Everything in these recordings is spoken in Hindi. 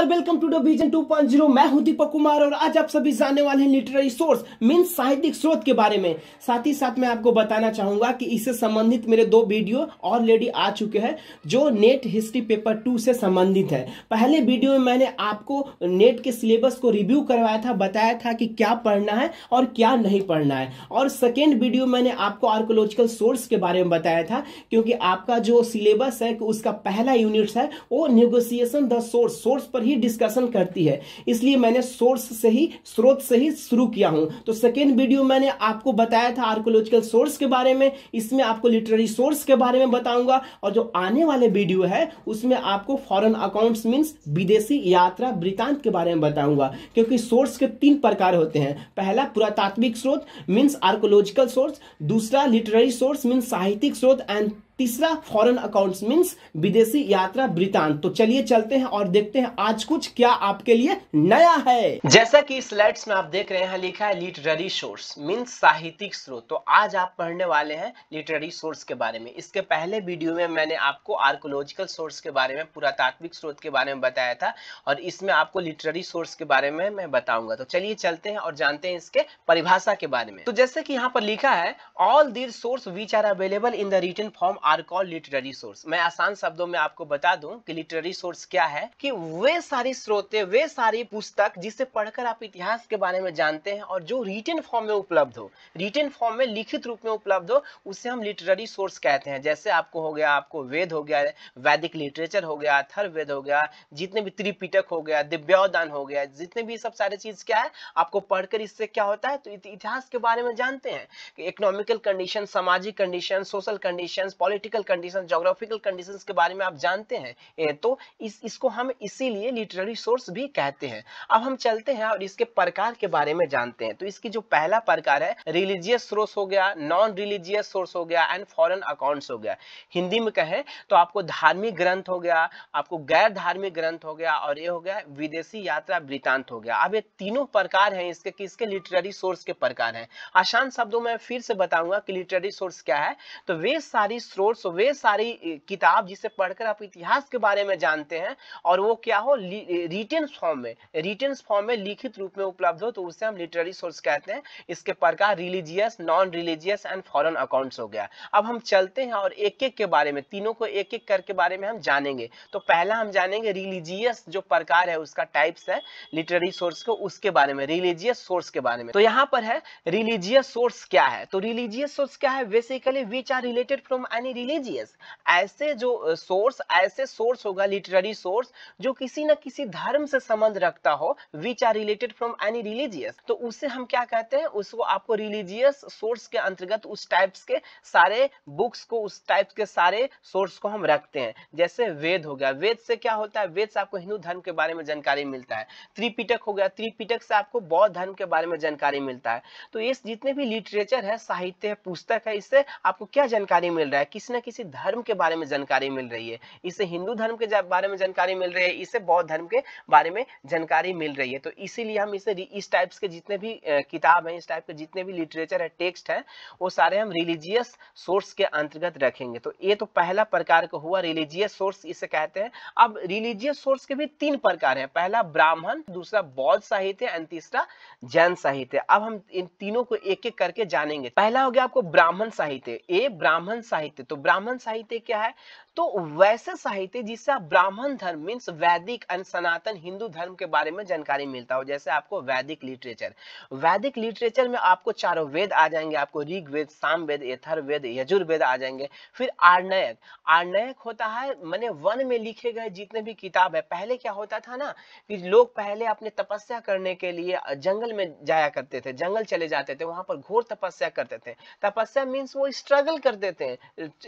नमस्कार वेलकम टू द विजन 2.0 मैं हूं दीपक कुमार और आज आप सभी जानने वाले हैं लिटरेरी सोर्स मीन साहित्यिक स्रोत के बारे में साथ ही साथ मैं आपको बताना चाहूंगा कि इससे संबंधित मेरे दो वीडियो ऑलरेडी आ चुके हैं जो नेट हिस्ट्री पेपर टू से संबंधित है पहले वीडियो में मैंने आपको नेट के सिलेबस को रिव्यू करवाया था बताया था कि क्या पढ़ना है और क्या नहीं पढ़ना है और सेकेंड वीडियो मैंने आपको आर्कोलॉजिकल सोर्स के बारे में बताया था क्योंकि आपका जो सिलेबस है उसका पहला यूनिट है वो नेगोसिएशन द सोर्स सोर्स पर ही डिस्कशन करती है इसलिए मैंने सोर्स से ही स्रोत से ही शुरू किया हूं तो सेकेंड वीडियो मैंने आपको बताया था आर्कोलॉजिकल सोर्स के बारे में इसमें आपको लिटरेरी सोर्स के बारे में बताऊंगा और जो आने वाले वीडियो है उसमें आपको फॉरन अकाउंट मीन्स विदेशी यात्रा वृतांत के बारे में बताऊंगा क्योंकि सोर्स के तीन प्रकार होते हैं पहला पुरातात्विक स्रोत मीन्स आर्कोलॉजिकल सोर्स दूसरा लिटरेरी सोर्स मीन्स साहित्यिक स्रोत एंड तीसरा फॉरेन अकाउंट्स मींस विदेशी यात्रा वृतांत तो चलिए चलते हैं और देखते हैं आज कुछ क्या आपके लिए नया है जैसा कि स्लाइड्स में आप देख रहे हैं लिखा है लिटरेरी सोर्स मीन्स साहित्यिक स्रोत तो आज आप पढ़ने वाले हैं लिटरेरी सोर्स के बारे में इसके पहले वीडियो में मैंने आपको आर्कोलॉजिकल सोर्स के बारे में पुरातात्विक स्रोत के बारे में बताया था और इसमें आपको लिटरेरी सोर्स के बारे में मैं बताऊंगा तो चलिए चलते हैं और जानते हैं इसके परिभाषा के बारे में तो जैसे कि यहाँ पर लिखा है all these source which are available in the written form are call literary source मैं आसान शब्दों में आपको बता दूं कि लिटरेरी सोर्स क्या है कि वे सारी स्रोते वे सारी पुस्तक जिसे पढ़कर आप इतिहास के बारे में जानते हैं और जो रिटर्न फॉर्म में उपलब्ध हो रिटर्न फॉर्म में लिखित रूप में उपलब्ध हो उसे हम लिटरेरी सोर्स कहते हैं जैसे आपको हो गया आपको वेद हो गया वैदिक लिटरेचर हो गया अथर्वेद हो गया जितने भी त्रिपिटक हो गया दिव्योदान हो गया जितने भी सब सारे चीज क्या है आपको पढ़कर इससे क्या होता है तो इतिहास के बारे में जानते हैं कि इकोनॉमिकल कंडीशन सामाजिक condition social condition politic political condition geographical condition के बारे में आप जानते हैं तो इस इसको हम इसीलिए लिटरेरी सोर्स भी कहते हैं अब हम चलते हैं और इसके प्रकार के बारे में जानते हैं तो इसकी जो पहला प्रकार है रिलीजियस सोर्स हो गया नॉन रिलीजियस सोर्स हो गया एंड फॉरन अकाउंट हो गया हिंदी में कहें तो आपको धार्मिक ग्रंथ हो गया आपको गैर धार्मिक ग्रंथ हो गया और ये हो गया विदेशी यात्रा वृतांत हो गया अब ये तीनों प्रकार हैं इसके किसके लिटरेरी सोर्स के प्रकार हैं आसान शब्दों में फिर से बताऊंगा कि लिटरेरी सोर्स क्या है तो वे सारी स्टोर so, वे सारी किताब जिसे पढ़कर आप इतिहास के बारे में जानते हैं और वो क्या हो रिटेन फॉर्म में रिटेन फॉर्म में लिखित रूप में उपलब्ध हो तो उसे हम लिटरेरी सोर्स कहते हैं इसके प्रकार religious non religious and foreign accounts हो गया अब हम चलते हैं और एक एक के बारे में तीनों को एक एक करके बारे में हम जानेंगे तो पहला हम जानेंगे रिलीजियस जो प्रकार है उसका टाइप्स है लिटरेरी सोर्स को उसके बारे में रिलीजियस सोर्स के बारे में तो यहाँ पर है रिलीजियस सोर्स क्या है तो रिलीजियस सोर्स क्या है basically which are related from any यानी रिलीजियस ऐसे जो सोर्स ऐसे सोर्स होगा लिटरेरी सोर्स जो किसी ना किसी धर्म से संबंध रखता हो which are related from any religious तो उसे हम क्या कहते हैं उसको आपको रिलीजियस सोर्स के अंतर्गत उस टाइप्स के सारे बुक्स को उस टाइप के सारे सोर्स को हम रखते हैं जैसे वेद हो गया वेद से क्या होता है वेद से आपको हिंदू धर्म के बारे में जानकारी मिलता है त्रिपिटक हो गया त्रिपिटक से आपको बौद्ध धर्म के बारे में जानकारी मिलता है तो ये जितने भी लिटरेचर है साहित्य है पुस्तक है इससे आपको क्या जानकारी मिल रहा है किसी ना किसी धर्म के बारे में जानकारी मिल रही है इसे हिंदू धर्म के बारे में जानकारी मिल रही है इसे बौद्ध धर्म के बारे में जानकारी मिल रही है तो इसीलिए हम इसे इस टाइप्स के जितने भी किताब हैं इस टाइप के जितने भी लिटरेचर है टेक्स्ट है वो सारे हम रिलीजियस सोर्स के अंतर्गत रखेंगे तो ये तो पहला प्रकार का हुआ रिलीजियस सोर्स इसे कहते हैं अब रिलीजियस सोर्स के भी तीन प्रकार है पहला ब्राह्मण दूसरा बौद्ध साहित्य एंड तीसरा जैन साहित्य अब हम इन तीनों को एक एक करके जानेंगे पहला हो गया आपको ब्राह्मण साहित्य ए ब्राह्मण साहित्य तो ब्राह्मण साहित्य क्या है तो वैसे साहित्य जिससे आप ब्राह्मण धर्म मीन वैदिक एंड सनातन हिंदू धर्म के बारे में जानकारी मिलता हो जैसे आपको वैदिक लिटरेचर वैदिक लिटरेचर में आपको चारों वेद आ जाएंगे आपको ऋग वेद साम वेद यथर वेद यजुर्वेद आ जाएंगे फिर आर्णयक आर्णयक होता है मैंने वन में लिखे गए जितने भी किताब है पहले क्या होता था ना कि लोग पहले अपने तपस्या करने के लिए जंगल में जाया करते थे जंगल चले जाते थे वहां पर घोर तपस्या करते थे तपस्या मीन्स वो स्ट्रगल करते थे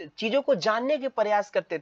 चीजों को जानने के प्रयास करते करते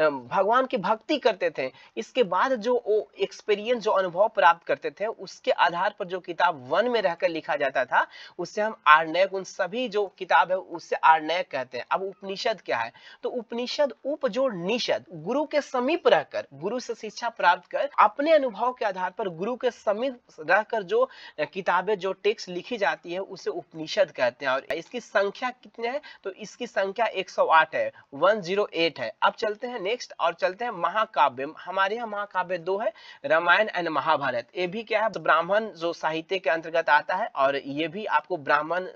थे भगवान की भक्ति करते थे इसके बाद जो वो एक्सपीरियंस जो अनुभव प्राप्त करते थे उसके आधार पर जो किताब वन में रहकर लिखा जाता था उससे हम आर्णयक उन सभी जो किताब है उससे आर्णयक कहते हैं अब उपनिषद क्या है तो उपनिषद उप जो निषद गुरु के समीप रहकर गुरु से शिक्षा प्राप्त कर अपने अनुभव के आधार पर गुरु के समीप रहकर जो किताबें जो टेक्स्ट लिखी जाती है उसे उपनिषद कहते हैं और इसकी संख्या कितने है तो इसकी संख्या 108 है 108 है है अब चलते हैं नेक्स्ट और चलते हैं महाकाव्य हमारे यहाँ महाकाव्य दो है रामायण एंड महाभारत ये भी क्या है ब्राह्मण जो साहित्य के अंतर्गत आता है और ये भी आपको ब्राह्मण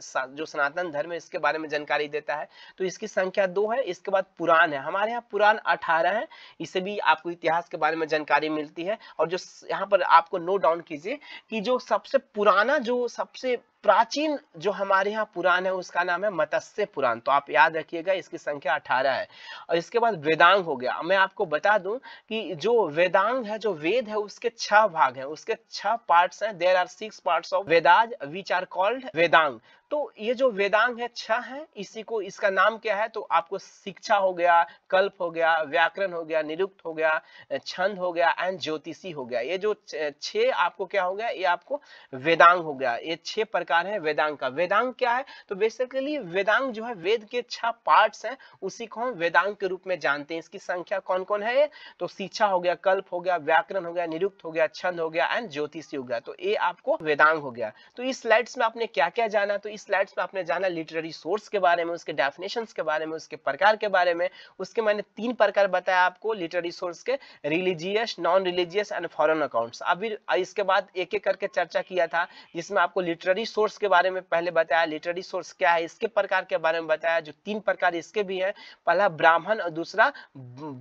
जो सनातन धर्म है इसके बारे में जानकारी देता है तो इसकी संख्या दो है इसके बाद पुराण है हमारे यहाँ पुराण अठारह है इसे भी आपको इतिहास के बारे में जानकारी मिलती है और जो यहाँ पर आपको नोट डाउन कीजिए कि जो सबसे पुराना जो सबसे प्राचीन जो हमारे यहाँ पुराण है उसका नाम है मत्स्य पुराण तो आप याद रखिएगा इसकी संख्या अठारह है और इसके बाद वेदांग हो गया मैं आपको बता दूं कि जो वेदांग है जो वेद है उसके छह भाग हैं उसके छह पार्ट्स हैं there are six parts of Vedas which are called Vedanga तो ये जो वेदांग है छह है इसी को इसका नाम क्या है तो आपको शिक्षा हो गया कल्प हो गया व्याकरण हो गया निरुक्त हो गया छंद हो गया एंड ज्योतिषी हो गया ये जो छह आपको क्या हो गया ये आपको वेदांग हो गया ये छह प्रकार है वेदांग का वेदांग क्या है तो बेसिकली वेदांग जो है वेद के छह पार्ट है उसी को हम वेदांग के रूप में जानते हैं इसकी संख्या कौन कौन है तो शिक्षा हो गया कल्प हो गया व्याकरण हो गया निरुक्त हो गया छंद हो गया एंड ज्योतिषी हो गया तो ये आपको वेदांग हो गया तो इस स्लाइड्स में आपने क्या क्या जाना तो इस स्लाइड्स पे आपने जाना लिटरेरी सोर्स के बारे में उसके डेफिनेशन के बारे में उसके प्रकार के बारे में उसके मैंने तीन प्रकार बताया आपको लिटरेरी सोर्स के religious non religious and foreign accounts अभी इसके बाद एक एक करके चर्चा किया था जिसमें आपको लिटरेरी सोर्स के बारे में पहले बताया लिटरेरी सोर्स क्या है इसके प्रकार के बारे में बताया जो तीन प्रकार इसके भी हैं पहला ब्राह्मण और दूसरा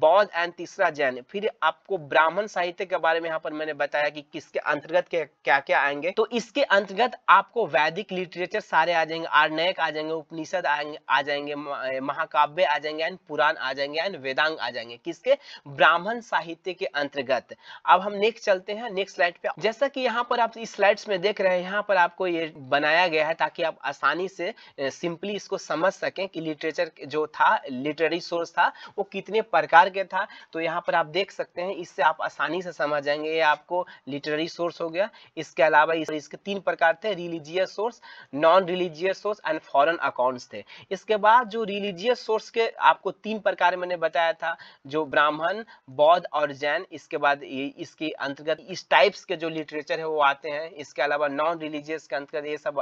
बौद्ध एंड तीसरा जैन फिर आपको ब्राह्मण साहित्य के बारे में यहाँ पर मैंने बताया कि किसके अंतर्गत क्या क्या आएंगे तो इसके अंतर्गत आपको वैदिक लिटरेचर सारे आ जाएंगे आर्नयक आ जाएंगे उपनिषद आ जाएंगे महाकाव्य आ जाएंगे एंड पुराण आ जाएंगे एंड वेदांग आ जाएंगे किसके ब्राह्मण साहित्य के अंतर्गत अब हम नेक्स्ट चलते हैं नेक्स्ट स्लाइड पे जैसा कि यहाँ पर आप इस स्लाइड में देख रहे हैं यहाँ पर आपको ये बनाया गया है ताकि आप आसानी से सिंपली इसको समझ सकें कि लिटरेचर जो था लिटरेरी सोर्स था वो कितने प्रकार के था तो यहाँ पर आप देख सकते हैं इससे आप आसानी से समझ जाएंगे ये आपको लिटरेरी सोर्स हो गया इसके अलावा इसके तीन प्रकार थे religious source non religious source and foreign accounts थे इसके बाद जो रिलीजियस सोर्स के आपको तीन प्रकार मैंने बताया था जो ब्राह्मण बौद्ध और जैन इसके बाद इसके अंतर्गत इस टाइप्स के जो लिटरेचर है वो आते हैं इसके अलावा नॉन रिलीजियस के अंतर्गत ये सब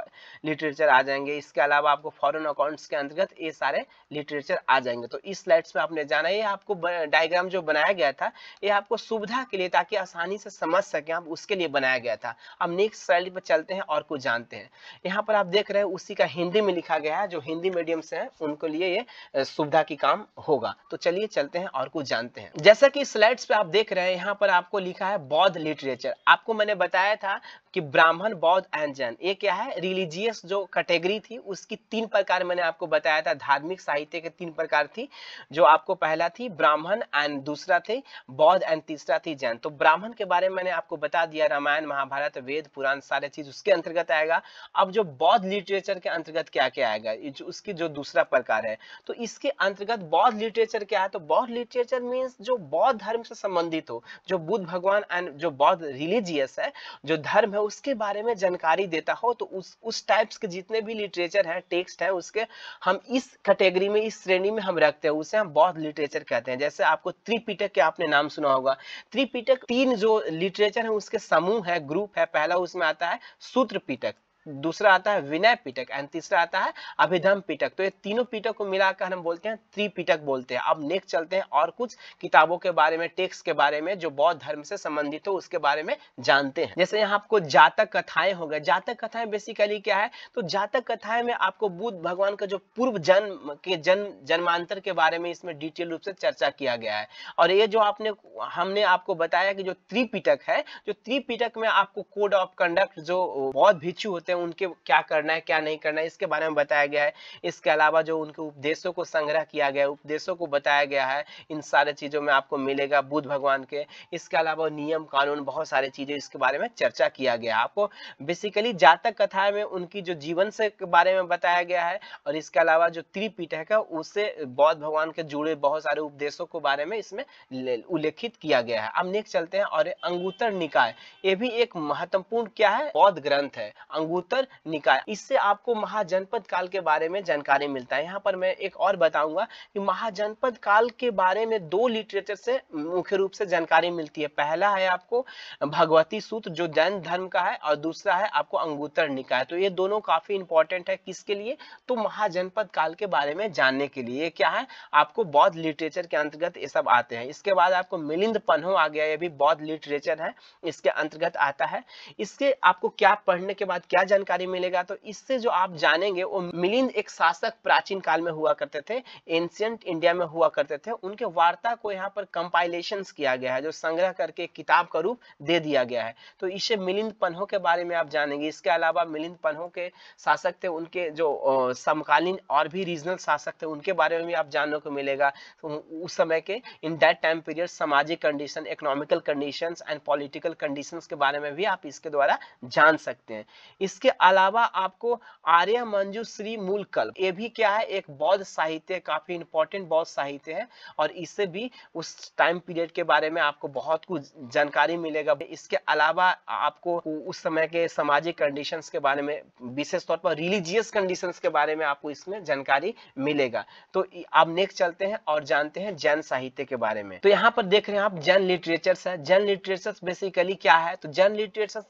लिटरेचर आ जाएंगे इसके अलावा आपको फॉरन अकाउंट्स के अंतर्गत ये सारे लिटरेचर आ जाएंगे तो इस स्लाइड्स में आपने जाना ये आपको डायग्राम जो बनाया गया था ये आपको सुविधा के लिए ताकि आसानी से समझ सकें आप उसके लिए बनाया गया था अब नेक्स्ट स्लाइड पर चलते हैं और कुछ जानते हैं यहाँ पर आप देख रहे है उसी का हिंदी में लिखा गया है जो हिंदी मीडियम से है उनको लिए ये सुविधा की काम होगा तो चलिए चलते हैं और कुछ जानते हैं जैसा कि स्लाइड्स पे आप देख रहे हैं यहाँ पर आपको लिखा है बौद्ध लिटरेचर आपको मैंने बताया था कि ब्राह्मण बौद्ध एंड जैन ये क्या है रिलीजियस जो कैटेगरी थी उसकी तीन प्रकार मैंने आपको बताया था धार्मिक साहित्य के तीन प्रकार थी जो आपको पहला थी ब्राह्मण एंड दूसरा थे बौद्ध एंड तीसरा थी जैन तो ब्राह्मण के बारे में मैंने आपको बता दिया रामायण महाभारत वेद पुराण सारे चीज उसके अंतर्गत आएगा अब जो बौद्ध लिटरेचर लिटरेचर के अंतर्गत क्या क्या आएगा उसकी जो दूसरा प्रकार है तो इसके अंतर्गत बौद्ध लिटरेचर क्या है तो बौद्ध लिटरेचर मीन्स जो बौद्ध धर्म से संबंधित हो जो बुद्ध भगवान एंड जो बौद्ध रिलीजियस है जो धर्म है उसके बारे में जानकारी देता हो तो उस उस टाइप्स के जितने भी लिटरेचर है टेक्स्ट है उसके हम इस कैटेगरी में इस श्रेणी में हम रखते हैं उसे हम बौद्ध लिटरेचर कहते हैं जैसे आपको त्रिपिटक के आपने नाम सुना होगा त्रिपिटक तीन जो लिटरेचर है उसके समूह है ग्रुप है पहला उसमें आता है सूत्र पिटक दूसरा आता है विनय पीटक एंड तीसरा आता है अभिधम पीटक तो ये तीनों पीटक को मिलाकर हम बोलते हैं त्रिपीटक बोलते हैं अब नेक्स्ट चलते हैं और कुछ किताबों के बारे में टेक्स्ट के बारे में जो बौद्ध धर्म से संबंधित हो उसके बारे में जानते हैं जैसे यहाँ आपको जातक कथाएं हो गए जातक कथाएं बेसिकली क्या है तो जातक कथाएं में आपको बुद्ध भगवान का जो पूर्व जन्म के जन्म जन्मांतर के बारे में इसमें डिटेल रूप से चर्चा किया गया है और ये जो आपने हमने आपको बताया कि जो त्रिपीटक है जो त्रिपीटक में आपको कोड ऑफ कंडक्ट जो बौद्ध भिक्षु होते हैं उनके क्या करना है क्या नहीं करना है इसके बारे में बताया गया है इसके अलावा जो उनके उपदेशों को संग्रह किया गया है उपदेशों को बताया गया है इन सारे चीज़ों में आपको मिलेगा बुद्ध भगवान के इसके अलावा नियम कानून बहुत सारे चीज़ें इसके बारे में चर्चा किया गया आपको बेसिकली जातक कथा में उनकी जो जीवन से बारे में बताया गया है और इसके अलावा जो त्रिपीठ है उससे बौद्ध भगवान के जुड़े बहुत सारे उपदेशों को बारे में इसमें उल्लेखित किया गया है अब नेक्स्ट चलते हैं और अंगूतर निकाय ये भी एक महत्वपूर्ण क्या है बौद्ध ग्रंथ है अंगूत लंबोत्तर निकाय इससे आपको महाजनपद काल के बारे में जानकारी मिलता है यहाँ पर मैं एक और बताऊंगा कि महाजनपद काल के बारे में दो लिटरेचर से मुख्य रूप से जानकारी मिलती है पहला है आपको भगवती सूत्र जो जैन धर्म का है और दूसरा है आपको अंगूतर निकाय तो ये दोनों काफी इंपॉर्टेंट है किसके लिए तो महाजनपद काल के बारे में जानने के लिए क्या है आपको बौद्ध लिटरेचर के अंतर्गत ये सब आते हैं इसके बाद आपको मिलिंद पन्हो आ गया ये भी बौद्ध लिटरेचर है इसके अंतर्गत आता है इसके आपको क्या पढ़ने के बाद क्या जानकारी मिलेगा तो इससे जो आप जानेंगे वो मिलिंद एक शासक प्राचीन काल में हुआ करते थे एंशियंट इंडिया में हुआ करते थे उनके वार्ता को यहाँ पर कंपाइलेशन किया गया है जो संग्रह करके किताब का रूप दे दिया गया है तो इसे मिलिंद पन्हों के बारे में आप जानेंगे इसके अलावा मिलिंद पन्हों के शासक थे उनके जो समकालीन और भी रीजनल शासक थे उनके बारे में भी आप जानने को मिलेगा तो उस समय के इन दैट टाइम पीरियड सामाजिक condition economical condition and political condition के बारे में भी आप इसके द्वारा जान सकते हैं इस इसके अलावा आपको आर्य मंजू श्री मूलकल ये भी क्या है एक बौद्ध साहित्य काफी इंपॉर्टेंट बौद्ध साहित्य है और इससे भी उस टाइम पीरियड के बारे में आपको बहुत कुछ जानकारी मिलेगा इसके अलावा आपको उस समय के सामाजिक कंडीशंस के बारे में विशेष तौर पर रिलीजियस कंडीशंस के बारे में आपको इसमें जानकारी मिलेगा तो आप नेक्स्ट चलते हैं और जानते हैं जैन साहित्य के बारे में तो यहाँ पर देख रहे हैं आप जैन लिटरेचर है जैन लिटरेचर बेसिकली क्या है तो जैन लिटरेचर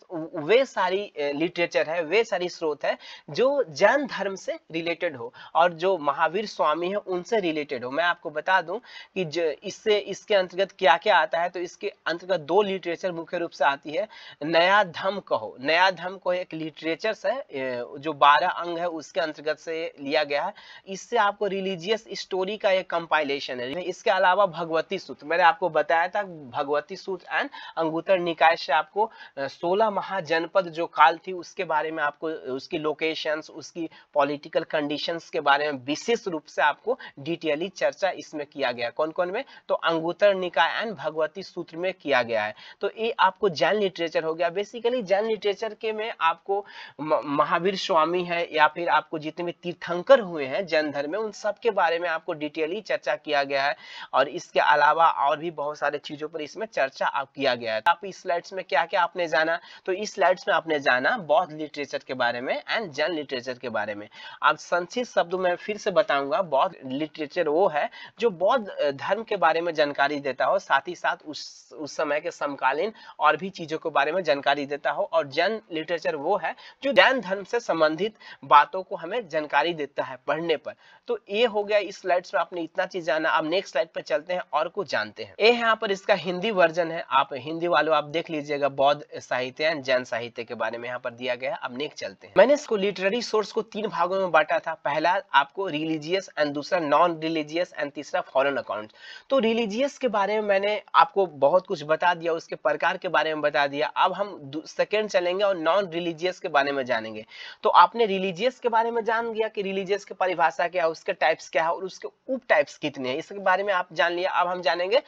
वे सारी लिटरेचर है है वे सारी स्रोत है जो जैन धर्म से रिलेटेड हो और जो महावीर स्वामी है उनसे रिलेटेड हो मैं आपको बता दूं कि इससे इसके अंतर्गत क्या क्या आता है तो इसके अंतर्गत दो लिटरेचर मुख्य रूप से आती है नया धम कहो नया धम को एक लिटरेचर है जो बारह अंग है उसके अंतर्गत से लिया गया है इससे आपको रिलीजियस स्टोरी का एक कंपाइलेशन है इसके अलावा भगवती सूत्र मैंने आपको बताया था भगवती सूत्र एंड अंगुतर निकाय से आपको सोलह महाजनपद जो काल थी उसके बारे में आपको उसकी लोकेशंस उसकी पॉलिटिकल कंडीशंस के बारे में विशेष रूप से आपको डिटेली चर्चा इसमें किया गया कौन कौन में तो अंगूतर निकाय एंड भगवती सूत्र में किया गया है तो ये आपको जैन लिटरेचर हो गया बेसिकली जैन लिटरेचर के में आपको महावीर स्वामी है या फिर आपको जितने भी तीर्थंकर हुए हैं जैन धर्म में उन सब के बारे में आपको डिटेली चर्चा किया गया है और इसके अलावा और भी बहुत सारे चीजों पर इसमें चर्चा किया गया है आप इस स्लाइड्स में क्या क्या आपने जाना तो इस स्लाइड्स में आपने जाना बौद्ध लिटरेचर के बारे में एंड जन लिटरेचर के बारे में अब संक्षिप्त शब्द में फिर से बताऊंगा बौद्ध लिटरेचर वो है जो बौद्ध धर्म के बारे में जानकारी देता हो साथ ही साथ उस उस समय के समकालीन और भी चीजों के बारे में जानकारी देता हो और जन लिटरेचर वो है जो जैन धर्म से संबंधित बातों को हमें जानकारी देता है पढ़ने पर तो ये हो गया इस स्लाइड में आपने इतना चीज जाना अब नेक्स्ट स्लाइड पर चलते हैं और कुछ जानते हैं ये यहाँ पर इसका हिंदी वर्जन है आप हिंदी वालों आप देख लीजिएगा बौद्ध साहित्य एंड जैन साहित्य के बारे में यहाँ पर दिया गया अब नेक्स्ट चलते हैं मैंने इसको लिटरेरी सोर्स को तीन भागों में बांटा था पहला आपको रिलीजियस एंड दूसरा नॉन रिलीजियस एंड तीसरा फॉरन अकाउंट तो रिलीजियस के बारे में मैंने आपको बहुत कुछ बता दिया उसके प्रकार के बारे में बता दिया अब हम सेकेंड चलेंगे और नॉन रिलीजियस के बारे में जानेंगे तो आपने रिलीजियस के बारे में जान लिया कि रिलीजियस की परिभाषा क्या है उसके टाइप्स क्या है और उसके उप टाइप्स कितने हैं इसके बारे में आप जान लिया अब हम जानेंगे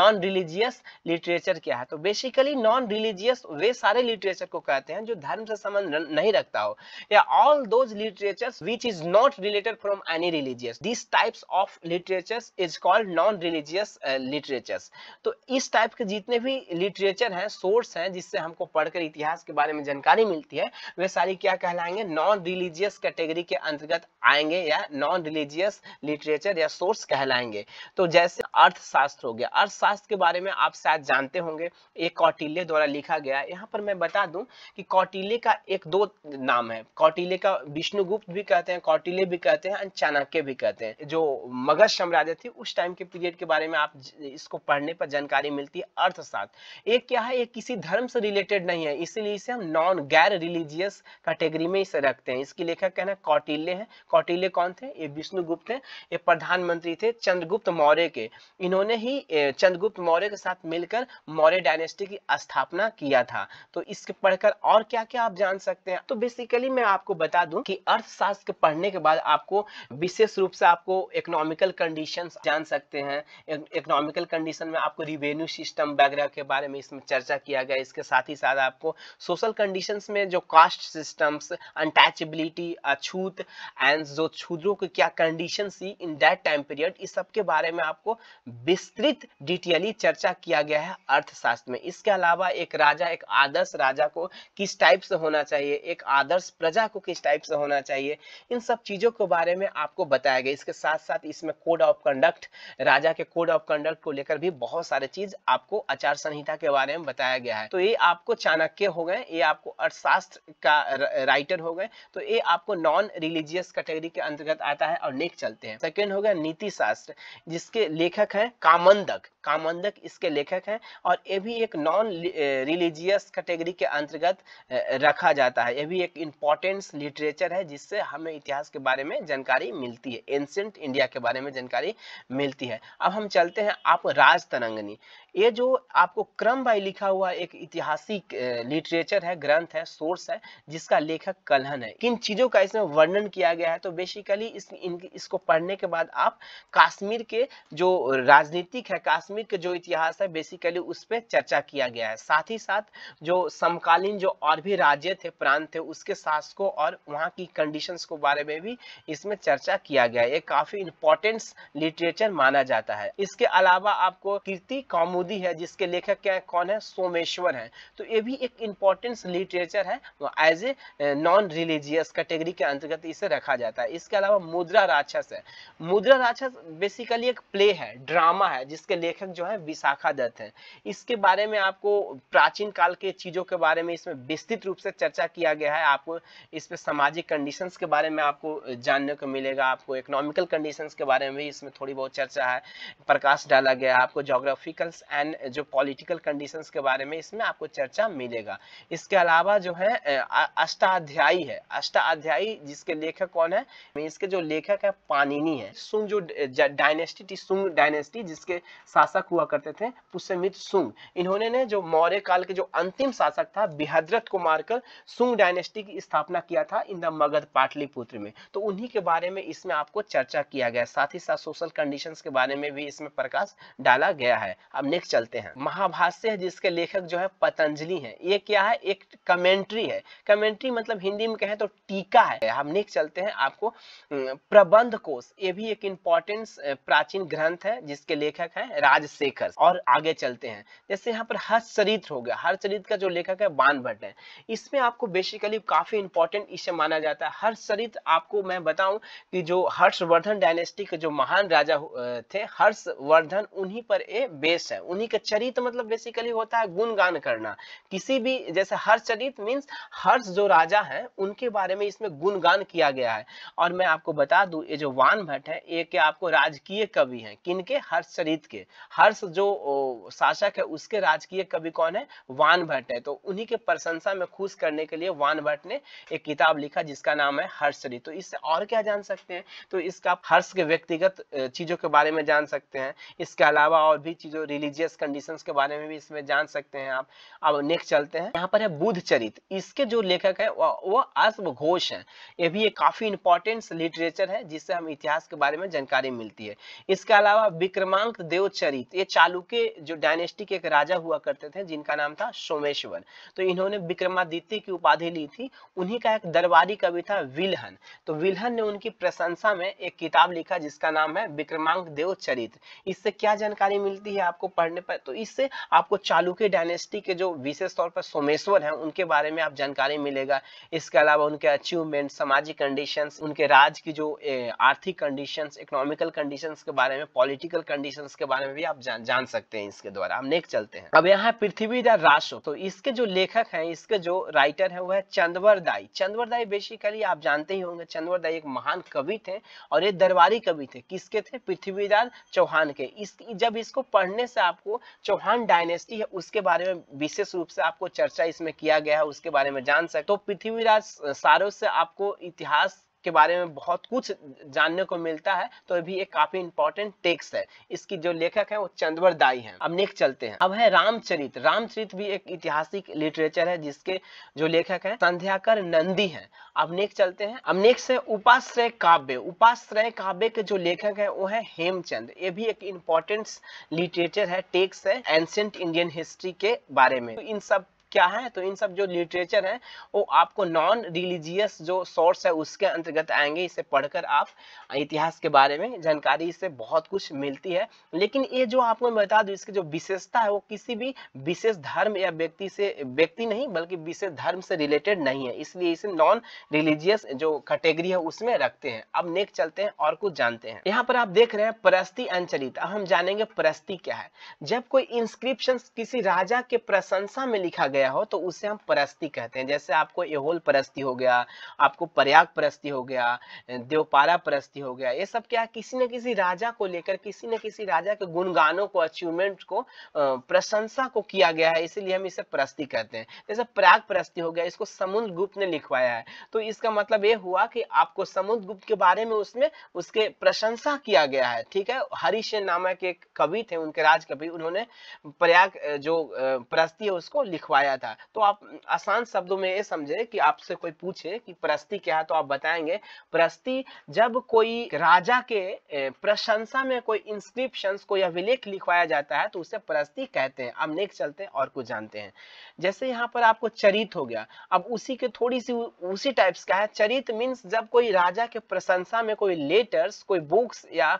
नॉन रिलीजियस लिटरेचर क्या है तो बेसिकली नॉन रिलीजियस वे सारे लिटरेचर को कहते हैं जो धर्म से संबंध रिलेशन नहीं रखता हो या all those literatures which is not related from any religious this types of literatures is called non religious literatures तो इस टाइप के जितने भी लिटरेचर हैं सोर्स हैं जिससे हमको पढ़कर इतिहास के बारे में जानकारी मिलती है वे सारी क्या कहलाएंगे नॉन रिलीजियस कैटेगरी के अंतर्गत आएंगे या नॉन रिलीजियस लिटरेचर या सोर्स कहलाएंगे तो जैसे अर्थशास्त्र हो गया अर्थशास्त्र के बारे में आप शायद जानते होंगे एक कौटिल्य द्वारा लिखा गया यहाँ पर मैं बता दूं कि कौटिल्य का एक दो नाम है कौटिले का विष्णुगुप्त भी कहते हैं कौटिले भी कहते हैं एंड चाणक्य भी कहते हैं जो मगध साम्राज्य थी उस टाइम के पीरियड के बारे में आप इसको पढ़ने पर जानकारी मिलती है अर्थशास्त्र एक क्या है ये किसी धर्म से रिलेटेड नहीं है इसीलिए इसे हम नॉन गैर रिलीजियस कैटेगरी में इसे रखते हैं इसके लेखक कहना कौटिल्य है कौटिल्य कौन थे ये विष्णुगुप्त है ये प्रधानमंत्री थे चंद्रगुप्त मौर्य के इन्होंने ही चंद्रगुप्त मौर्य के साथ मिलकर मौर्य डायनेस्टी की स्थापना किया था तो इसके पढ़कर और क्या क्या आप जान सकते सकते हैं तो बेसिकली मैं आपको बता दूं कि अर्थशास्त्र के पढ़ने के बाद आपको विशेष रूप से आपको इकोनॉमिकल कंडीशन जान सकते हैं इकोनॉमिकल कंडीशन में आपको रिवेन्यू सिस्टम वगैरह के बारे में इसमें चर्चा किया गया इसके साथ ही साथ आपको सोशल कंडीशन में जो कास्ट सिस्टम अनटैचेबिलिटी अछूत एंड जो छूदों की क्या कंडीशन थी इन दैट टाइम पीरियड इस सब के बारे में आपको विस्तृत डिटेली चर्चा किया गया है अर्थशास्त्र में इसके अलावा एक राजा एक आदर्श राजा को किस टाइप से होना चाहिए चाहिए एक आदर्श प्रजा को किस टाइप से होना चाहिए इन सब चीज़ों के बारे में आपको बताया गया इसके साथ साथ इसमें कोड ऑफ कंडक्ट राजा के कोड ऑफ कंडक्ट को लेकर भी बहुत सारे चीज आपको आचार संहिता के बारे में बताया गया है तो ये आपको चाणक्य हो गए ये आपको अर्थशास्त्र का राइटर हो गए तो ये आपको नॉन रिलीजियस कैटेगरी के अंतर्गत आता है और नेक्स्ट चलते हैं सेकेंड हो गया नीति शास्त्र जिसके लेखक है कामंदक कामंदक इसके लेखक है और ये भी एक नॉन रिलीजियस कैटेगरी के अंतर्गत रखा जाता जाता है ये भी एक इम्पोर्टेंट लिटरेचर है जिससे हमें इतिहास के बारे में जानकारी मिलती है एंशेंट इंडिया के बारे में जानकारी मिलती है अब हम चलते हैं आप राज तरंगनी ये जो आपको क्रम बाई लिखा हुआ एक ऐतिहासिक लिटरेचर है ग्रंथ है सोर्स है जिसका लेखक कलहन है किन चीजों का इसमें वर्णन किया गया है तो बेसिकली इस इसको पढ़ने के बाद आप कश्मीर के जो राजनीतिक है कश्मीर के जो इतिहास है बेसिकली उस पर चर्चा किया गया है साथ ही साथ जो समकालीन जो और भी राज्य थे प्रांत थे उसके शासकों और वहाँ की कंडीशन को बारे में भी इसमें चर्चा किया गया है ये काफी इंपॉर्टेंट लिटरेचर माना जाता है इसके अलावा आपको कीर्ति कौमू मोदी है जिसके लेखक क्या है कौन है सोमेश्वर है तो ये भी एक इम्पॉर्टेंस लिटरेचर है as a non religious category के अंतर्गत इसे रखा जाता है इसके अलावा मुद्रा राक्षस है मुद्रा राक्षस बेसिकली एक प्ले है ड्रामा है जिसके लेखक जो है विशाखा दत्त है इसके बारे में आपको प्राचीन काल के चीजों के बारे में इसमें विस्तृत रूप से चर्चा किया गया है आपको इस पर सामाजिक कंडीशंस के बारे में आपको जानने को मिलेगा आपको इकोनॉमिकल कंडीशंस के बारे में भी इसमें थोड़ी बहुत चर्चा है प्रकाश डाला गया है आपको जोग्राफिकल एंड जो पॉलिटिकल कंडीशंस के बारे में इसमें आपको चर्चा मिलेगा इसके अलावा जो है अष्टाध्यायी है अष्टाध्यायी जिसके लेखक कौन है इसके जो लेखक है पानिनी है सुंग जो डायनेस्टी थी सुंग डायनेस्टी जिसके शासक हुआ करते थे पुष्यमित सुंग इन्होंने ने जो मौर्य काल के जो अंतिम शासक था बिहद्रथ को मारकर सुंग डायनेस्टी की स्थापना किया था इन द मगध पाटलिपुत्र में तो उन्हीं के बारे में इसमें आपको चर्चा किया गया साथ ही साथ सोशल कंडीशंस के बारे में भी इसमें प्रकाश डाला गया है अब लेख चलते हैं महाभाष्य है जिसके लेखक जो है पतंजलि हैं ये क्या है एक कमेंट्री है कमेंट्री मतलब हिंदी में कहें तो टीका है हम लेख चलते हैं आपको प्रबंध कोश ये भी एक इंपॉर्टेंट प्राचीन ग्रंथ है जिसके लेखक है राजशेखर और आगे चलते हैं जैसे यहाँ पर हर्षचरित हो गया हर्षचरित का जो लेखक है बान भट्ट है इसमें आपको बेसिकली काफी इंपॉर्टेंट इसे माना जाता है हर्षचरित आपको मैं बताऊं कि जो हर्षवर्धन डायनेस्टी के जो महान राजा थे हर्षवर्धन उन्हीं पर ये बेस है उन्हीं का चरित मतलब बेसिकली होता है गुणगान करना किसी भी जैसे हर्ष चरित मीन्स हर्ष जो राजा है उनके बारे में इसमें गुणगान किया गया है और मैं आपको बता दू ये जो वान भट्ट है ये क्या आपको राजकीय कवि है किनके हर्ष चरित के हर्ष जो शासक है उसके राजकीय कवि कौन है वान भट्ट है तो उन्हीं के प्रशंसा में खुश करने के लिए वान भट्ट ने एक किताब लिखा जिसका नाम है हर्ष चरित तो इससे और क्या जान सकते हैं तो इसका हर्ष के व्यक्तिगत चीजों के बारे में जान सकते हैं इसके अलावा और भी चीजों रिलीजियस रिलीजियस कंडीशन के बारे में भी इसमें जान सकते हैं आप अब नेक्स्ट चलते हैं यहाँ पर है बुद्ध चरित इसके जो लेखक है वो अश्व घोष है ये भी एक काफी इंपॉर्टेंट लिटरेचर है जिससे हम इतिहास के बारे में जानकारी मिलती है इसके अलावा विक्रमांक देव चरित ये चालुक्य जो डायनेस्टी के एक राजा हुआ करते थे जिनका नाम था सोमेश्वर तो इन्होंने विक्रमादित्य की उपाधि ली थी उन्हीं का एक दरबारी कवि था विलहन तो विलहन ने उनकी प्रशंसा में एक किताब लिखा जिसका नाम है विक्रमांक देव चरित्र इससे क्या जानकारी मिलती है आपको पढ़ पढ़ने पर तो इससे आपको चालुक्य डायनेस्टी के जो विशेष तौर पर सोमेश्वर हैं उनके बारे में आप जानकारी मिलेगा इसके अलावा उनके अचीवमेंट सामाजिक कंडीशंस उनके राज की जो आर्थिक कंडीशंस इकोनॉमिकल कंडीशंस के बारे में पॉलिटिकल कंडीशंस के बारे में भी आप जान, जान सकते हैं इसके द्वारा हम नेक्स्ट चलते हैं अब यहाँ पृथ्वी राशो तो इसके जो लेखक है इसके जो राइटर है वो है चंदवर दाई चंदवर दाई बेसिकली आप जानते ही होंगे चंदवर दाई एक महान कवि थे और ये दरबारी कवि थे किसके थे पृथ्वीराज चौहान के इस जब इसको पढ़ने से आप आपको चौहान डायनेस्टी है उसके बारे में विशेष रूप से आपको चर्चा इसमें किया गया है उसके बारे में जान सकते तो पृथ्वीराज सारो से आपको इतिहास के बारे में बहुत कुछ जानने को मिलता है तो भी एक काफी इंपॉर्टेंट टेक्स्ट है इसकी जो लेखक है वो चंदवर दाई है अब नेक्स्ट चलते हैं अब है रामचरित रामचरित भी एक ऐतिहासिक लिटरेचर है जिसके जो लेखक है संध्याकर नंदी है अब नेक्स्ट चलते हैं अब नेक्स्ट है उपाश्रय काव्य उपाश्रय काव्य के जो लेखक है वो है हेमचंद ये भी एक इंपॉर्टेंट लिटरेचर है टेक्स है एंसेंट इंडियन हिस्ट्री के बारे में तो इन सब क्या है तो इन सब जो लिटरेचर है वो आपको नॉन रिलीजियस जो सोर्स है उसके अंतर्गत आएंगे इसे पढ़कर आप इतिहास के बारे में जानकारी इससे बहुत कुछ मिलती है लेकिन ये जो आपको मैं बता दूं इसकी जो विशेषता है वो किसी भी विशेष धर्म या व्यक्ति से व्यक्ति नहीं बल्कि विशेष धर्म से रिलेटेड नहीं है इसलिए इसे नॉन रिलीजियस जो कैटेगरी है उसमें रखते हैं अब नेक्स्ट चलते हैं और कुछ जानते हैं यहाँ पर आप देख रहे हैं परस्ती अंचलित अब हम जानेंगे परस्ती क्या है जब कोई इंस्क्रिप्शन किसी राजा के प्रशंसा में लिखा गया गया हो तो उसे हम परस्ती कहते हैं जैसे आपको एहोल परस्ती हो गया आपको प्रयाग परस्ती हो गया देवपारा परस्ती हो गया ये सब क्या किसी न किसी राजा को लेकर किसी न किसी राजा के गुणगानों को अचीवमेंट को प्रशंसा को किया गया है इसीलिए हम इसे परस्ती कहते हैं जैसे प्रयाग परस्ती हो गया इसको समुद्र गुप्त ने लिखवाया है तो इसका मतलब ये हुआ कि आपको समुद्र गुप्त के बारे में उसमें उसके प्रशंसा किया गया है ठीक है हरीश नामक एक कवि थे उनके राज कवि उन्होंने प्रयाग जो प्रस्ती है उसको लिखवाया गया था तो आप आसान शब्दों में ये समझे कि आपसे कोई पूछे कि प्रस्ति क्या है तो आप बताएंगे प्रस्ति जब कोई राजा के प्रशंसा में कोई इंस्क्रिप्शन कोई अभिलेख लिखवाया जाता है तो उसे प्रस्ती कहते हैं अब नेक्स्ट चलते हैं और कुछ जानते हैं जैसे यहाँ पर आपको चरित हो गया अब उसी के थोड़ी सी उसी टाइप्स का है चरित मीन्स जब कोई राजा के प्रशंसा में कोई लेटर्स कोई बुक्स या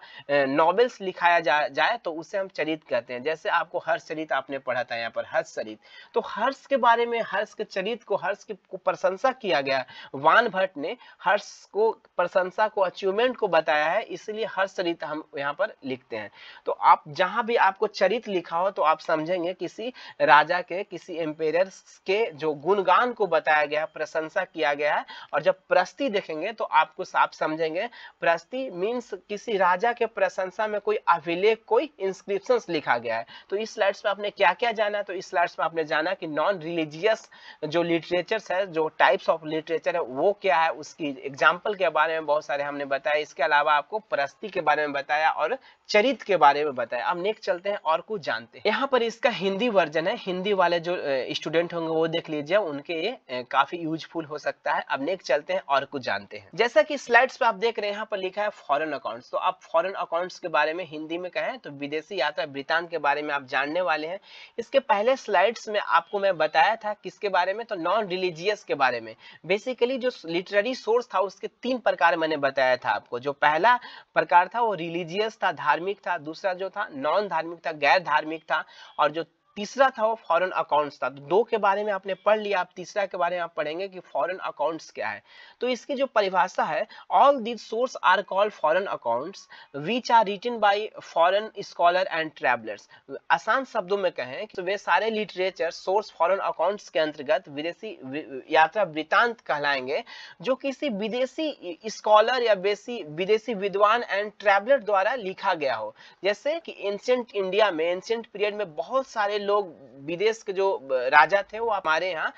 नॉवेल्स लिखाया जाए तो उसे हम चरित कहते हैं जैसे आपको हर्ष चरित आपने पढ़ा था यहाँ पर हर्ष चरित तो हर्ष हर्ष के बारे में हर्ष के चरित्र को हर्ष की प्रशंसा किया गया वान भट्ट ने हर्ष को प्रशंसा को अचीवमेंट को बताया है इसलिए हर्ष चरित्र हम यहाँ पर लिखते हैं तो आप जहां भी आपको चरित्र लिखा हो तो आप समझेंगे किसी राजा के किसी एम्पेर के जो गुणगान को बताया गया प्रशंसा किया गया है और जब प्रस्ति देखेंगे तो आपको साफ समझेंगे प्रस्ति मीन्स किसी राजा के प्रशंसा में कोई अभिलेख कोई इंस्क्रिप्शन लिखा गया है तो इस स्लाइड्स में आपने क्या क्या जाना तो इस स्लाइड्स में आपने जाना कि नॉन नॉन रिलीजियस जो लिटरेचर्स है जो टाइप्स ऑफ लिटरेचर है वो क्या है उसकी एग्जाम्पल के बारे में बहुत सारे हमने बताया इसके अलावा आपको परस्ती के बारे में बताया और चरित के बारे में बताया अब नेक्स्ट चलते हैं और कुछ जानते हैं यहाँ पर इसका हिंदी वर्जन है हिंदी वाले जो स्टूडेंट होंगे वो देख लीजिए उनके काफी यूजफुल हो सकता है अब नेक्स्ट चलते हैं और कुछ जानते हैं जैसा कि स्लाइड्स पे आप देख रहे हैं यहाँ पर लिखा है फॉरन अकाउंट्स तो आप फॉरन अकाउंट्स के बारे में हिंदी में कहें तो विदेशी यात्रा वृतान के बारे में आप जानने वाले हैं इसके पहले स्लाइड्स में आपको मैं बताया था किसके बारे में तो नॉन रिलीजियस के बारे में बेसिकली जो लिटरेरी सोर्स था उसके तीन प्रकार मैंने बताया था आपको जो पहला प्रकार था वो रिलीजियस था धार्मिक धार्मिक था दूसरा जो था नॉन धार्मिक था गैर धार्मिक था और जो तीसरा था वो फॉरेन अकाउंट्स था तो दो के बारे में आपने पढ़ लिया आप तीसरा के बारे में आप पढ़ेंगे कि फॉरेन अकाउंट्स क्या है तो इसकी जो परिभाषा है all these source are called foreign accounts which are written by foreign scholar and travellers आसान शब्दों में कहें कि वे सारे लिटरेचर सोर्स फॉरेन अकाउंट्स के अंतर्गत विदेशी यात्रा वृतांत कहलाएंगे जो किसी विदेशी स्कॉलर या विदेशी विद्वान एंड ट्रेवलर द्वारा लिखा गया हो जैसे कि एंशियंट इंडिया में एंशियंट पीरियड में बहुत सारे लोग विदेश के जो राजा थे वो हमारे यहाँ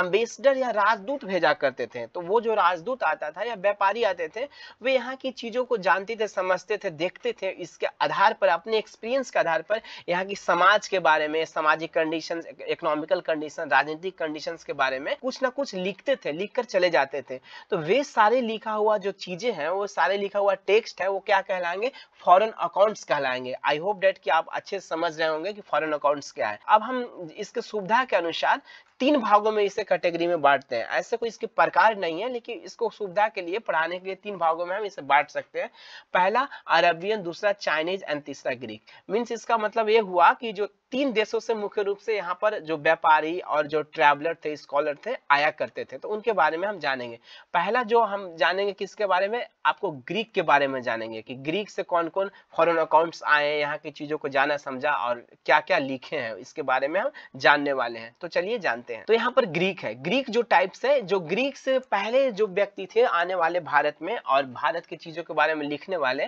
अम्बेसडर या राजदूत भेजा करते थे तो वो जो राजदूत आता था या व्यापारी आते थे वे यहाँ की चीज़ों को जानते थे समझते थे देखते थे इसके आधार पर अपने एक्सपीरियंस के आधार पर यहाँ की समाज के बारे में सामाजिक कंडीशन इकोनॉमिकल कंडीशन राजनीतिक कंडीशन के बारे में कुछ ना कुछ लिखते थे लिख कर चले जाते थे तो वे सारे लिखा हुआ जो चीज़ें हैं वो सारे लिखा हुआ टेक्स्ट है वो क्या कहलाएंगे फॉरन अकाउंट्स कहलाएंगे आई होप डेट कि आप अच्छे से समझ रहे होंगे कि फॉरन अकाउंट्स क्या है अब हम इसके सुविधा के अनुसार तीन भागों में इसे कैटेगरी में बांटते हैं ऐसे कोई इसके प्रकार नहीं है लेकिन इसको सुविधा के लिए पढ़ाने के लिए तीन भागों में हम इसे बांट सकते हैं पहला अरबियन दूसरा चाइनीज एंड तीसरा ग्रीक मीन्स इसका मतलब ये हुआ कि जो तीन देशों से मुख्य रूप से यहाँ पर जो व्यापारी और जो ट्रैवलर थे स्कॉलर थे आया करते थे तो उनके बारे में हम जानेंगे पहला जो हम जानेंगे किसके बारे में आपको ग्रीक के बारे में जानेंगे कि ग्रीक से कौन कौन फॉरन अकाउंट्स आए यहाँ की चीज़ों को जाना समझा और क्या क्या लिखे हैं इसके बारे में हम जानने वाले हैं तो चलिए जानते हैं तो यहाँ पर ग्रीक है ग्रीक जो टाइप्स है जो ग्रीक से पहले जो व्यक्ति थे आने वाले भारत में और भारत की चीज़ों के बारे में लिखने वाले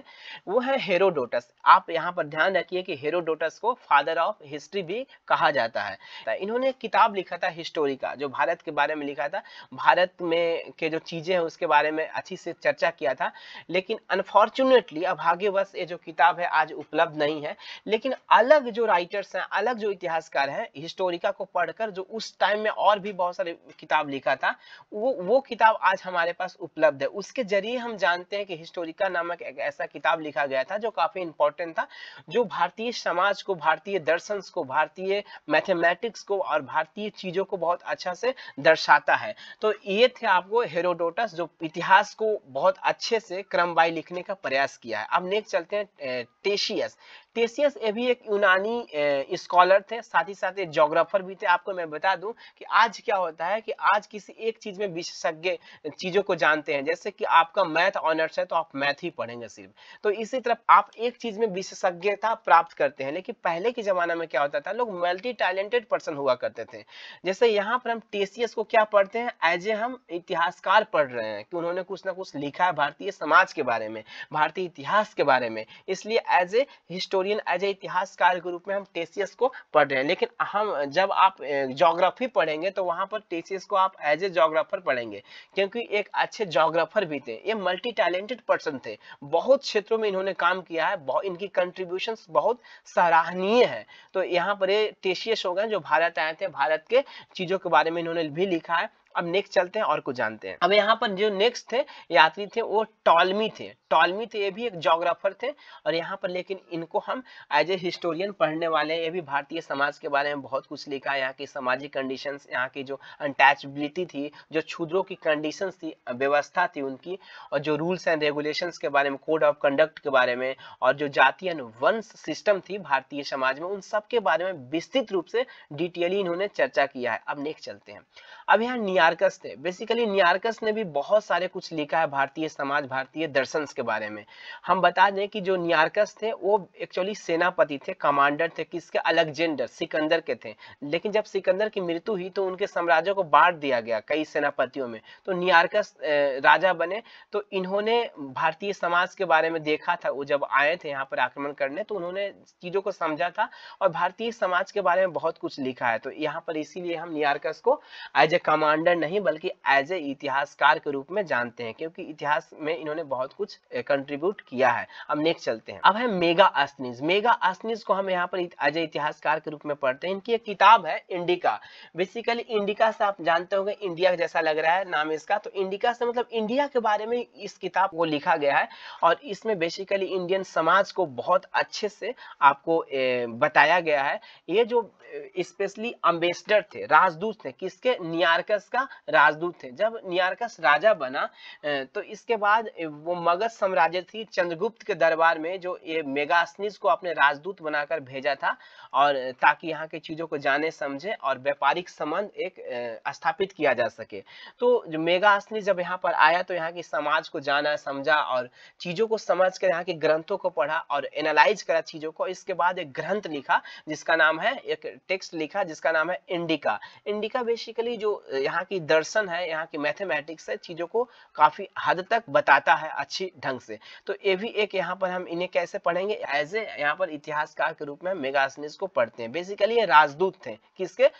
वो है हेरोडोटस आप यहाँ पर ध्यान रखिए कि हेरोडोटस को फादर ऑफ हिस्ट्री भी कहा जाता है इन्होंने किताब लिखा था हिस्टोरी का जो भारत के बारे में लिखा था भारत में के जो चीज़ें हैं उसके बारे में अच्छी से चर्चा किया था लेकिन अनफॉर्चुनेटली अभाग्यवश ये जो किताब है आज उपलब्ध नहीं है लेकिन अलग जो राइटर्स हैं अलग जो इतिहासकार हैं हिस्टोरिका को पढ़कर जो उस टाइम में और भी बहुत सारे किताब लिखा था वो वो किताब आज हमारे पास उपलब्ध है उसके जरिए हम जानते हैं कि हिस्टोरिका नामक एक ऐसा किताब लिखा गया था जो काफ़ी इंपॉर्टेंट था जो भारतीय समाज को भारतीय दर्शन साइंस को भारतीय मैथमेटिक्स को और भारतीय चीजों को बहुत अच्छा से दर्शाता है तो ये थे आपको हेरोडोटस जो इतिहास को बहुत अच्छे से क्रम बाई लिखने का प्रयास किया है अब नेक्स्ट चलते हैं टेशियस टेसियस ये भी एक यूनानी स्कॉलर थे साथ ही साथ जोग्राफर भी थे आपको मैं बता दूं कि आज क्या होता है कि आज किसी एक चीज में विशेषज्ञ चीजों को जानते हैं जैसे कि आपका मैथ ऑनर्स है तो आप मैथ ही पढ़ेंगे सिर्फ तो इसी तरफ आप एक चीज में विशेषज्ञता प्राप्त करते हैं लेकिन पहले के जमाना में क्या होता था लोग मल्टी टैलेंटेड पर्सन हुआ करते थे जैसे यहाँ पर हम टेसियस को क्या पढ़ते हैं एज ए हम इतिहासकार पढ़ रहे हैं कि उन्होंने कुछ ना कुछ लिखा है भारतीय समाज के बारे में भारतीय इतिहास के बारे में इसलिए as a historian historian as a इतिहासकार के रूप में हम टेसियस को पढ़ रहे हैं लेकिन हम जब आप जोग्राफी पढ़ेंगे तो वहां पर टेसियस को आप एज ए जोग्राफर पढ़ेंगे क्योंकि एक अच्छे जोग्राफर भी थे ये मल्टी टैलेंटेड पर्सन थे बहुत क्षेत्रों में इन्होंने काम किया है इनकी कंट्रीब्यूशन बहुत सराहनीय है तो यहाँ पर ये टेसियस हो गए जो भारत आए थे भारत के चीज़ों के बारे में इन्होंने भी लिखा है अब नेक्स्ट चलते हैं और कुछ जानते हैं अब यहाँ पर जो नेक्स्ट थे यात्री थे वो टॉलमी थे टॉलमी थे ये भी एक जोग्राफर थे और यहाँ पर लेकिन इनको हम एज ए हिस्टोरियन पढ़ने वाले हैं ये भी भारतीय समाज के बारे में बहुत कुछ लिखा है यहाँ की सामाजिक कंडीशन यहाँ की जो अनटैचबिलिटी थी जो छुद्रों की कंडीशन थी व्यवस्था थी उनकी और जो रूल्स एंड रेगुलेशन के बारे में कोड ऑफ कंडक्ट के बारे में और जो जाति एंड वंश सिस्टम थी भारतीय समाज में उन सब के बारे में विस्तृत रूप से डिटेली इन्होंने चर्चा किया है अब नेक्स्ट चलते हैं अब यहाँ नियारकस थे बेसिकली नियारकस ने भी बहुत सारे कुछ लिखा है भारतीय समाज भारतीय दर्शन के बारे में हम बता दें कि जो नियारकस थे वो एक्चुअली सेनापति थे कमांडर थे किसके अलेक्जेंडर सिकंदर के थे लेकिन जब सिकंदर की मृत्यु हुई तो उनके साम्राज्य को बांट दिया गया कई सेनापतियों में तो नियारकस राजा बने तो इन्होंने भारतीय समाज के बारे में देखा था वो जब आए थे यहाँ पर आक्रमण करने तो उन्होंने चीज़ों को समझा था और भारतीय समाज के बारे में बहुत कुछ लिखा है तो यहाँ पर इसीलिए हम नियारकस को एज ए कमांडर तरह नहीं बल्कि एज ए इतिहासकार के रूप में जानते हैं क्योंकि इतिहास में इन्होंने बहुत कुछ कंट्रीब्यूट किया है अब नेक्स्ट चलते हैं अब है मेगा अस्निज मेगा अस्निज को हम यहाँ पर एज ए इतिहासकार के रूप में पढ़ते हैं इनकी एक किताब है इंडिका बेसिकली इंडिका से आप जानते होंगे इंडिया जैसा लग रहा है नाम इसका तो इंडिका से मतलब इंडिया के बारे में इस किताब को लिखा गया है और इसमें बेसिकली इंडियन समाज को बहुत अच्छे से आपको बताया गया है ये जो स्पेशली अम्बेसडर थे राजदूत थे किसके नियारकस का राजदूत थे जब नियारकस राजा बना तो इसके बाद वो मगध साम्राज्य थी चंद्रगुप्त के दरबार में जो ये मेगास्निस को अपने राजदूत बनाकर भेजा था और ताकि यहाँ के चीज़ों को जाने समझे और व्यापारिक संबंध एक स्थापित किया जा सके तो जो मेगास्निस जब यहाँ पर आया तो यहाँ की समाज को जाना समझा और चीज़ों को समझ कर यहाँ के ग्रंथों को पढ़ा और एनालाइज करा चीज़ों को इसके बाद एक ग्रंथ लिखा जिसका नाम है एक टेक्स्ट लिखा जिसका नाम है इंडिका इंडिका बेसिकली जो यहाँ की दर्शन है यहाँ की मैथमेटिक्स है चीज़ों को काफ़ी हद तक बताता है अच्छी ढंग से तो ये भी एक यहाँ पर हम इन्हें कैसे पढ़ेंगे एज ए यहाँ पर इतिहासकार के रूप में मेगासनिस को पढ़ते हैं बेसिकली ये राजदूत थे किसके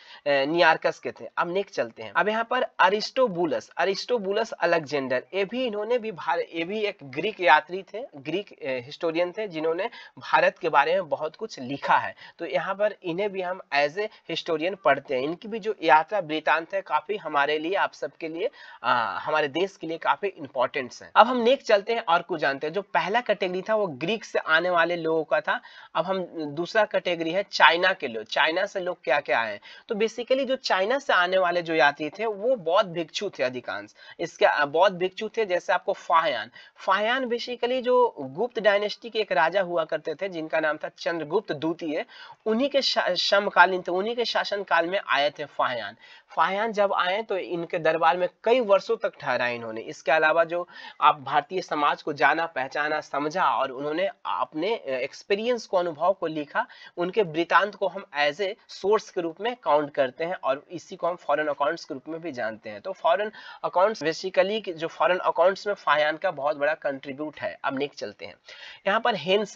नियारकस के थे अब नेक्स्ट चलते हैं अब यहाँ पर अरिस्टोबुलस अरिस्टोबुलस अलेक्जेंडर ये भी इन्होंने भी भारत ये भी एक ग्रीक यात्री थे ग्रीक हिस्टोरियन थे जिन्होंने भारत के बारे में बहुत कुछ लिखा है तो यहाँ पर इन्हें भी हम एज ए हिस्टोरियन पढ़ते हैं इनकी भी जो यात्रा वृतांत है काफी हम हमारे लिए आप सबके लिए आ, हमारे देश के लिए काफी इंपॉर्टेंट है अब हम नेक्स्ट चलते हैं और कुछ जानते हैं जो पहला कैटेगरी था वो ग्रीक से आने वाले लोगों का था अब हम दूसरा कैटेगरी है चाइना के लोग चाइना से लोग क्या क्या आए तो बेसिकली जो चाइना से आने वाले जो यात्री थे वो बौद्ध भिक्षु थे अधिकांश इसके बौद्ध भिक्षु थे जैसे आपको फायान फायान बेसिकली जो गुप्त डायनेस्टी के एक राजा हुआ करते थे जिनका नाम था चंद्रगुप्त द्वितीय उन्हीं के समकालीन थे उन्हीं के शासनकाल में आए थे फायान फायान जब आए तो इनके दरबार में कई वर्षों तक ठहरा इन्होंने इसके अलावा जो आप भारतीय समाज को जाना पहचाना समझा और उन्होंने अपने एक्सपीरियंस को अनुभव को लिखा उनके वृतांत को हम एज ए सोर्स के रूप में काउंट करते हैं और इसी को हम फॉरन अकाउंट्स के रूप में भी जानते हैं तो फॉरन अकाउंट्स बेसिकली जो फॉरन अकाउंट्स में फायान का बहुत बड़ा कंट्रीब्यूट है अब नेक चलते हैं यहाँ पर हेन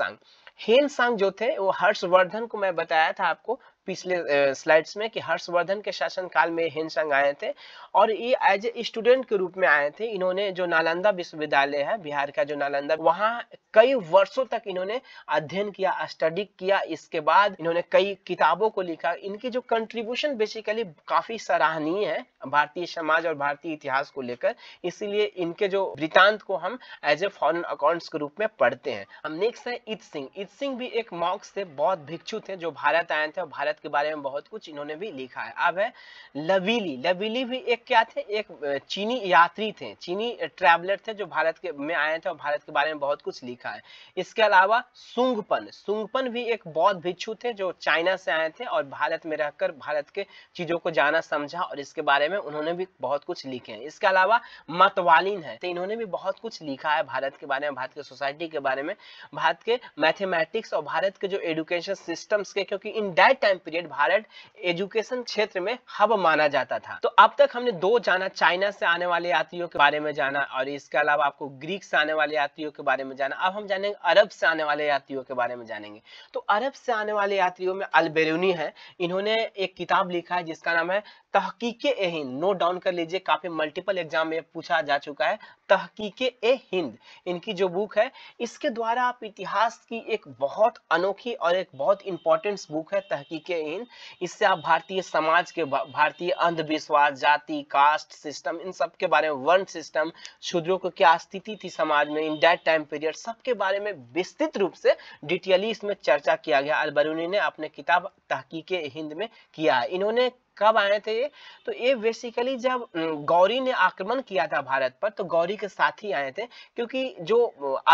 हेनसांग जो थे वो हर्षवर्धन को मैं बताया था आपको पिछले स्लाइड्स में कि हर्षवर्धन के शासनकाल में हेनसंग आए थे और ये एज ए स्टूडेंट के रूप में आए थे इन्होंने जो नालंदा विश्वविद्यालय है बिहार का जो नालंदा वहाँ कई वर्षों तक इन्होंने अध्ययन किया स्टडी किया इसके बाद इन्होंने कई किताबों को लिखा इनकी जो कंट्रीब्यूशन बेसिकली काफी सराहनीय है भारतीय समाज और भारतीय इतिहास को लेकर इसीलिए इनके जो वृतांत को हम एज ए फॉरन अकाउंट्स के रूप में पढ़ते हैं हम नेक्स्ट है इत सिंह इत सिंह भी एक मॉक्स थे बौद्ध भिक्षु थे जो भारत आए थे और भारत भारत के बारे में बहुत कुछ इन्होंने भी लिखा है अब है लवीली लवीली भी एक क्या थे एक चीनी यात्री थे चीनी ट्रैवलर थे जो भारत के में आए थे और भारत के बारे में बहुत कुछ लिखा है इसके अलावा सुंगपन सुंगपन भी एक बौद्ध भिक्षु थे जो चाइना से आए थे और भारत में रहकर भारत के चीजों को जाना समझा और इसके बारे में उन्होंने भी बहुत कुछ लिखे हैं इसके अलावा मतवालीन है तो इन्होंने भी बहुत कुछ लिखा है भारत के बारे में भारत के सोसाइटी के बारे में भारत के मैथमेटिक्स और भारत के जो एडुकेशन सिस्टम्स के क्योंकि in that time time period भारत एजुकेशन क्षेत्र में हब माना जाता था तो अब तक हमने दो जाना चाइना से आने वाले यात्रियों के बारे में जाना और इसके अलावा आपको ग्रीक से आने वाले यात्रियों के बारे में जाना अब हम जानेंगे अरब से आने वाले यात्रियों के बारे में जानेंगे तो अरब से आने वाले यात्रियों में अलबेरूनी है इन्होंने एक किताब लिखा है जिसका नाम है तहकीक ए हिंद नोट डाउन कर लीजिए काफी मल्टीपल एग्जाम में पूछा जा चुका है तहकीक ए हिंद इनकी जो बुक है इसके द्वारा आप इतिहास की एक बहुत अनोखी और एक बहुत इंपॉर्टेंट बुक है तहकीक के इन इससे आप भारतीय समाज के भारतीय अंधविश्वास जाति कास्ट सिस्टम इन सब के बारे में वर्ण सिस्टम शूद्रों को क्या स्थिति थी समाज में इन डेट टाइम पीरियड सबके बारे में विस्तृत रूप से डिटेली इसमें चर्चा किया गया अलबरूनी ने अपने किताब तहकीक हिंद में किया इन्होंने कब आए थे ये तो ये बेसिकली जब गौरी ने आक्रमण किया था भारत पर तो गौरी के साथ ही आए थे क्योंकि जो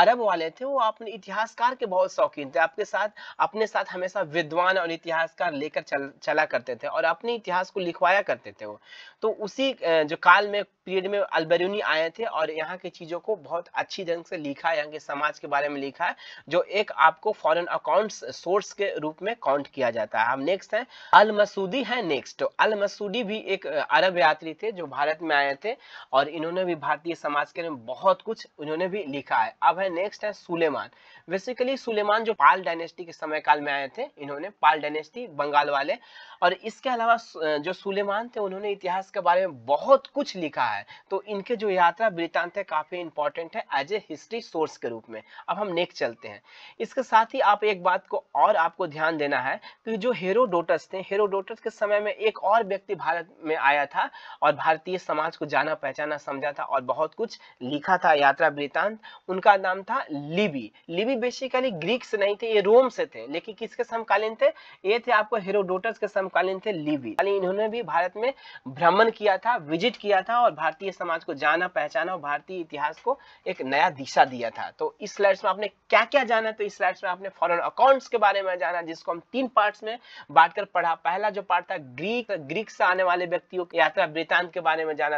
अरब वाले थे वो अपने इतिहासकार के बहुत शौकीन थे आपके साथ अपने साथ हमेशा विद्वान और इतिहासकार लेकर चल, चला करते थे और अपने इतिहास को लिखवाया करते थे वो तो उसी जो काल में पीरियड में अल्बरूनी आए थे और यहाँ की चीज़ों को बहुत अच्छी ढंग से लिखा है यहाँ के समाज के बारे में लिखा है जो एक आपको फॉरेन अकाउंट्स सोर्स के रूप में काउंट किया जाता है हम नेक्स्ट हैं अल मसूदी है नेक्स्ट तो अल मसूदी भी एक अरब यात्री थे जो भारत में आए थे और इन्होंने भी भारतीय समाज के में बहुत कुछ उन्होंने भी लिखा है अब है नेक्स्ट है सुलेमान बेसिकली सुलेमान जो पाल डायनेस्टी के समय काल में आए थे इन्होंने पाल डायनेस्टी बंगाल वाले और इसके अलावा जो सुलेमान थे उन्होंने इतिहास के बारे में बहुत कुछ लिखा है तो इनके जो यात्रा वृतांत है काफ़ी इंपॉर्टेंट है एज ए हिस्ट्री सोर्स के रूप में अब हम नेक्स्ट चलते हैं इसके साथ ही आप एक बात को और आपको ध्यान देना है कि जो हेरोडोटस थे हेरोडोटस के समय में एक और व्यक्ति भारत में आया था और भारतीय समाज को जाना पहचाना समझा था और बहुत कुछ लिखा था यात्रा वृत्तांत उनका नाम था लिबी लिबी बेसिकली ग्रीक से नहीं थे ये रोम से थे लेकिन किसके समकालीन थे ये थे आपको हेरोडोटस के समकालीन समकालीन थे लीवी इन्होंने भी भारत में भ्रमण किया था विजिट किया था और भारतीय समाज को जाना पहचाना और भारतीय इतिहास को एक नया दिशा दिया था तो इस स्लाइड्स में आपने क्या क्या जाना तो इस स्लाइड्स में आपने फॉरन अकाउंट्स के बारे में जाना जिसको हम तीन पार्ट में बांट कर पढ़ा पहला जो पार्ट था ग्रीक ग्रीक से आने वाले व्यक्तियों की यात्रा वृतांत के बारे में जाना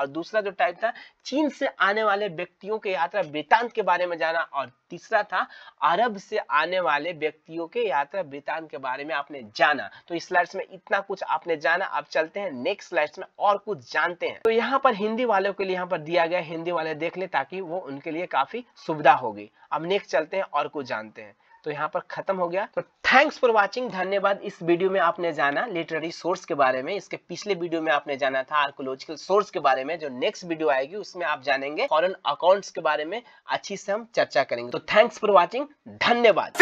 और दूसरा जो टाइप था चीन से आने वाले व्यक्तियों के यात्रा वृतांत के बारे में जाना और तीसरा था अरब से आने वाले व्यक्तियों के यात्रा वृतान के बारे में आपने जाना तो इस स्लाइड्स में इतना कुछ आपने जाना अब चलते हैं नेक्स्ट स्लाइड्स में और कुछ जानते हैं तो यहाँ पर हिंदी वालों के लिए यहाँ पर दिया गया हिंदी वाले देख ले ताकि वो उनके लिए काफी सुविधा होगी अब नेक्स्ट चलते हैं और कुछ जानते हैं तो यहाँ पर खत्म हो गया तो थैंक्स फॉर वाचिंग धन्यवाद इस वीडियो में आपने जाना लिटरेरी सोर्स के बारे में इसके पिछले वीडियो में आपने जाना था आर्कोलॉजिकल सोर्स के बारे में जो नेक्स्ट वीडियो आएगी उसमें आप जानेंगे फॉरन अकाउंट्स के बारे में अच्छी से हम चर्चा करेंगे तो थैंक्स फॉर वॉचिंग धन्यवाद